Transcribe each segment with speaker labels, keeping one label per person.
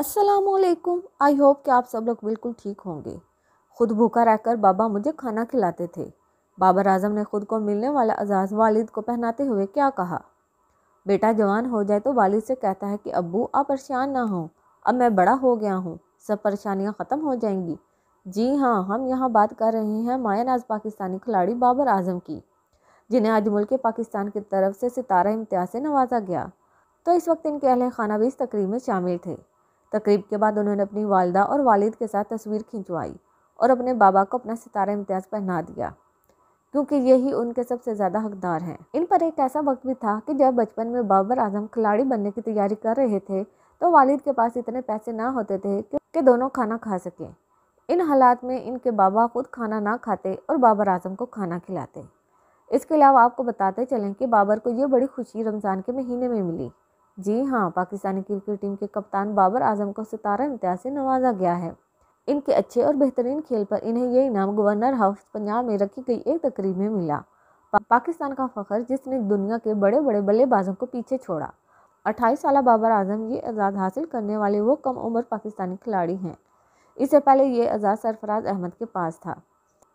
Speaker 1: असलकुम I hope कि आप सब लोग बिल्कुल ठीक होंगे खुद भूखा रहकर बाबा मुझे खाना खिलाते थे बाबर आजम ने खुद को मिलने वाला अजाज वालिद को पहनाते हुए क्या कहा बेटा जवान हो जाए तो वालिद से कहता है कि अबू आप परेशान ना हों अब मैं बड़ा हो गया हूँ सब परेशानियाँ ख़त्म हो जाएंगी जी हाँ हम यहाँ बात कर रहे हैं माया नाज पाकिस्तानी खिलाड़ी बाबर आजम की जिन्हें आज मुल्क पाकिस्तान की तरफ से सितारा इम्तियाज़ से नवाजा गया तो इस वक्त इनके अहल खाना भी इस तकरीब में शामिल थे तकरीब के बाद उन्होंने अपनी वालदा और वालिद के साथ तस्वीर खिंचवाई और अपने बाबा को अपना सितारा इम्तियाज़ पहना दिया क्योंकि यही उनके सबसे ज़्यादा हकदार हैं इन पर एक ऐसा वक्त भी था कि जब बचपन में बाबर आजम खिलाड़ी बनने की तैयारी कर रहे थे तो वालिद के पास इतने पैसे ना होते थे कि दोनों खाना खा सकें इन हालात में इनके बाबा खुद खाना ना खाते और बाबर आजम को खाना खिलाते इसके अलावा आपको बताते चलें कि बाबर को ये बड़ी खुशी रमज़ान के महीने में मिली जी हाँ पाकिस्तानी क्रिकेट टीम के कप्तान बाबर आजम को सितारा इम्तियाज से नवाजा गया है इनके अच्छे और बेहतरीन खेल पर इन्हें यह इनाम गवर्नर हाउस पंजाब में रखी गई एक तकरीब में मिला पाकिस्तान का फ़खर जिसने दुनिया के बड़े बड़े बल्लेबाजों को पीछे छोड़ा अट्ठाईस साल बाबर आजम ये आज़ाद हासिल करने वाले वो कम उम्र पाकिस्तानी खिलाड़ी हैं इससे पहले ये आज़ाद सरफराज अहमद के पास था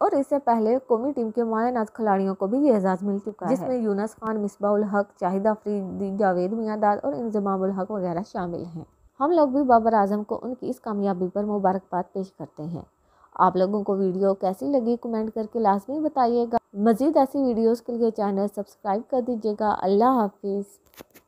Speaker 1: और इससे पहले कौमी टीम के मायानाज खिलाड़ियों को भी ये एजाज़ मिल चुका है जिसमें यूनस खान मिसबाउल हक शाहिद अफरीदी जावेद मियादाद और इंजमामुल हक वगैरह शामिल हैं हम लोग भी बाबर आजम को उनकी इस कामयाबी पर मुबारकबाद पेश करते हैं आप लोगों को वीडियो कैसी लगी कमेंट करके लाजमी बताइएगा मज़ीद ऐसी वीडियोज़ के लिए चैनल सब्सक्राइब कर दीजिएगा अल्लाह हाफिज़